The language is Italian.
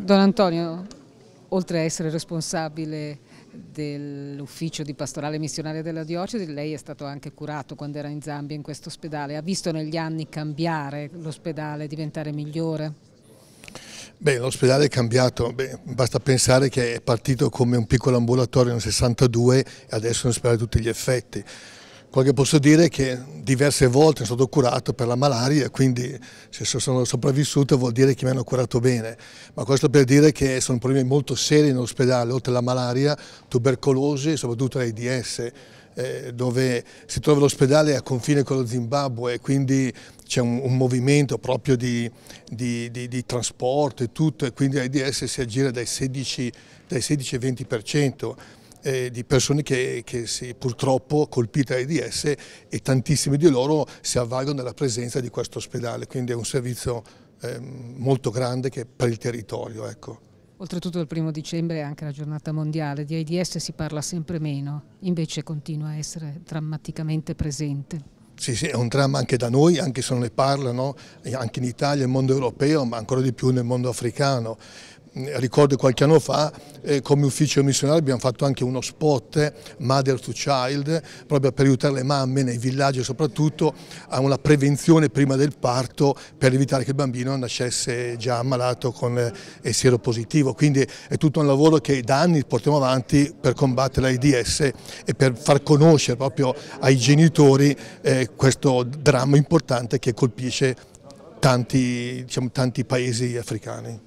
Don Antonio, oltre a essere responsabile dell'ufficio di pastorale missionaria della diocesi, lei è stato anche curato quando era in Zambia in questo ospedale, ha visto negli anni cambiare l'ospedale, diventare migliore? Beh, l'ospedale è cambiato, Beh, basta pensare che è partito come un piccolo ambulatorio nel 62 e adesso è un ospedale a tutti gli effetti quello che posso dire è che diverse volte sono stato curato per la malaria, quindi se sono sopravvissuto vuol dire che mi hanno curato bene. Ma questo per dire che sono problemi molto seri in ospedale, oltre alla malaria, tubercolosi e soprattutto l'AIDS, eh, dove si trova l'ospedale a confine con lo Zimbabwe, quindi c'è un, un, movimento proprio di, di, di, di, trasporto e tutto, e quindi l'AIDS si aggira dai 16, dai 16 ai 20% eh, di persone che, che si, purtroppo colpite da AIDS e tantissimi di loro si avvalgono della presenza di questo ospedale, quindi è un servizio eh, molto grande che per il territorio. Ecco. Oltretutto il primo dicembre è anche la giornata mondiale, di AIDS si parla sempre meno, invece continua a essere drammaticamente presente. Sì, sì, è un dramma anche da noi, anche se non ne parlano, anche in Italia, nel mondo europeo, ma ancora di più nel mondo africano. Eh, ricordo qualche anno fa eh, come ufficio missionario abbiamo fatto anche uno spot eh, Mother to Child proprio per aiutare le mamme nei villaggi soprattutto a una prevenzione prima del parto per evitare che il bambino nascesse già ammalato con eh, sieropositivo quindi è tutto un lavoro che da anni portiamo avanti per combattere l'AIDS e per far conoscere proprio ai genitori eh, questo dramma importante che colpisce tanti, diciamo, tanti paesi africani.